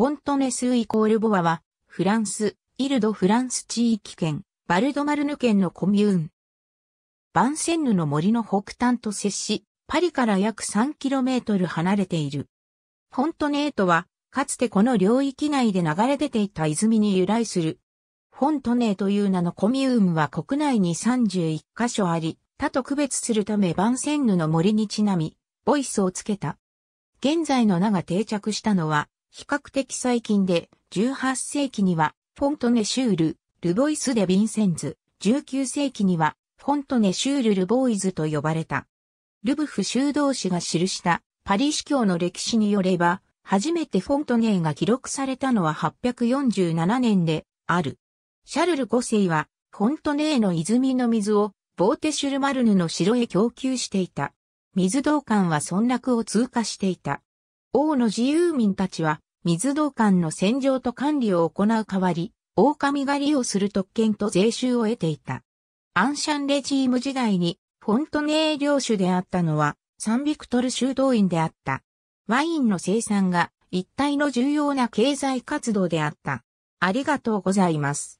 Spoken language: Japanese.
フォントネスイコールボアは、フランス、イルド・フランス地域圏、バルドマルヌ県のコミューン。バンセンヌの森の北端と接し、パリから約 3km 離れている。フォントネートは、かつてこの領域内で流れ出ていた泉に由来する。フォントネーという名のコミューンは国内に31カ所あり、他と区別するためバンセンヌの森にちなみ、ボイスをつけた。現在の名が定着したのは、比較的最近で、18世紀には、フォントネシュール、ルボイス・デ・ヴィンセンズ、19世紀には、フォントネシュール・ルボーイズと呼ばれた。ルブフ修道士が記したパリ司教の歴史によれば、初めてフォントネーが記録されたのは847年である。シャルル5世は、フォントネーの泉の水を、ボーテシュルマルヌの城へ供給していた。水道管は村落を通過していた。王の自由民たちは、水道管の洗浄と管理を行う代わり、狼狩りをする特権と税収を得ていた。アンシャンレジーム時代に、フォントネー領主であったのは、サンビクトル修道院であった。ワインの生産が一体の重要な経済活動であった。ありがとうございます。